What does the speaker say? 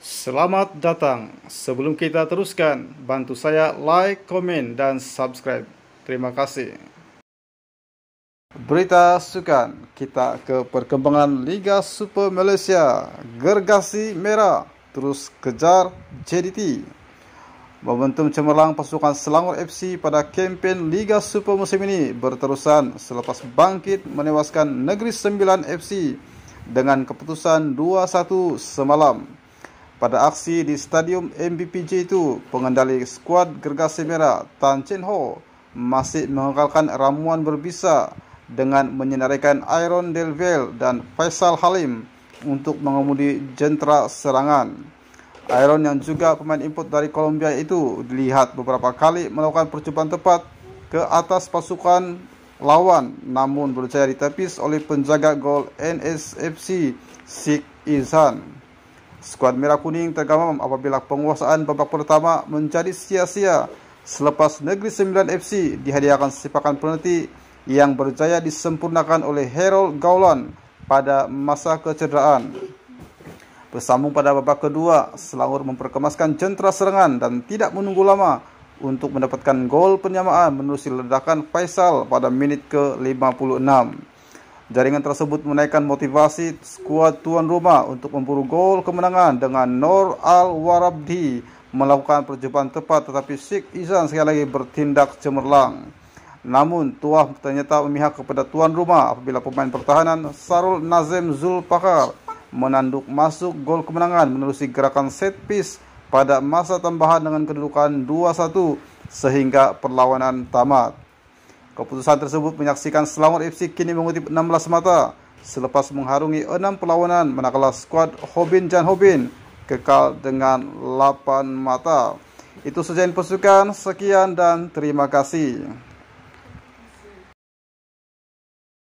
Selamat datang. Sebelum kita teruskan, bantu saya like, komen dan subscribe. Terima kasih. Berita sukan. Kita ke perkembangan Liga Super Malaysia. Gergasi Merah terus kejar JDT. Momentum cemerlang pasukan Selangor FC pada kempen Liga Super musim ini berterusan selepas bangkit menewaskan Negeri Sembilan FC dengan keputusan 2-1 semalam pada aksi di Stadium MBPJ itu, pengendali skuad Gergasi Merah Tan Chin Ho masih mengekalkan ramuan berbisa dengan menyenaraikan Iron Delville dan Faisal Halim untuk mengemudi jentera serangan. Iron yang juga pemain input dari Colombia itu dilihat beberapa kali melakukan percubaan tepat ke atas pasukan lawan namun berjaya ditepis oleh penjaga gol NSFC Sik Izan. Skuad Merah Kuning tergamam apabila penguasaan babak pertama menjadi sia-sia selepas Negeri Sembilan FC dihadiahkan sepakan penalti yang berjaya disempurnakan oleh Harold Gaulon pada masa kecederaan. Bersambung pada babak kedua, Selangor memperkemaskan jentera serangan dan tidak menunggu lama untuk mendapatkan gol penyamaan menerusi ledakan Faisal pada minit ke-56. Jaringan tersebut menaikkan motivasi skuad tuan rumah untuk memburu gol kemenangan dengan Nur Al-Warabdi melakukan percubaan tepat tetapi Sheikh Izan sekali lagi bertindak cemerlang. Namun tuah ternyata memihak kepada tuan rumah apabila pemain pertahanan Sarul Nazem Zulpakar menanduk masuk gol kemenangan melalui gerakan set piece pada masa tambahan dengan kedudukan 2-1 sehingga perlawanan tamat. Keputusan tersebut menyaksikan Selangor FC kini mengutip 16 mata selepas mengharungi 6 perlawanan manakala skuad Hobin Jan Hobin kekal dengan 8 mata. Itu saja pasukan. Sekian dan terima kasih.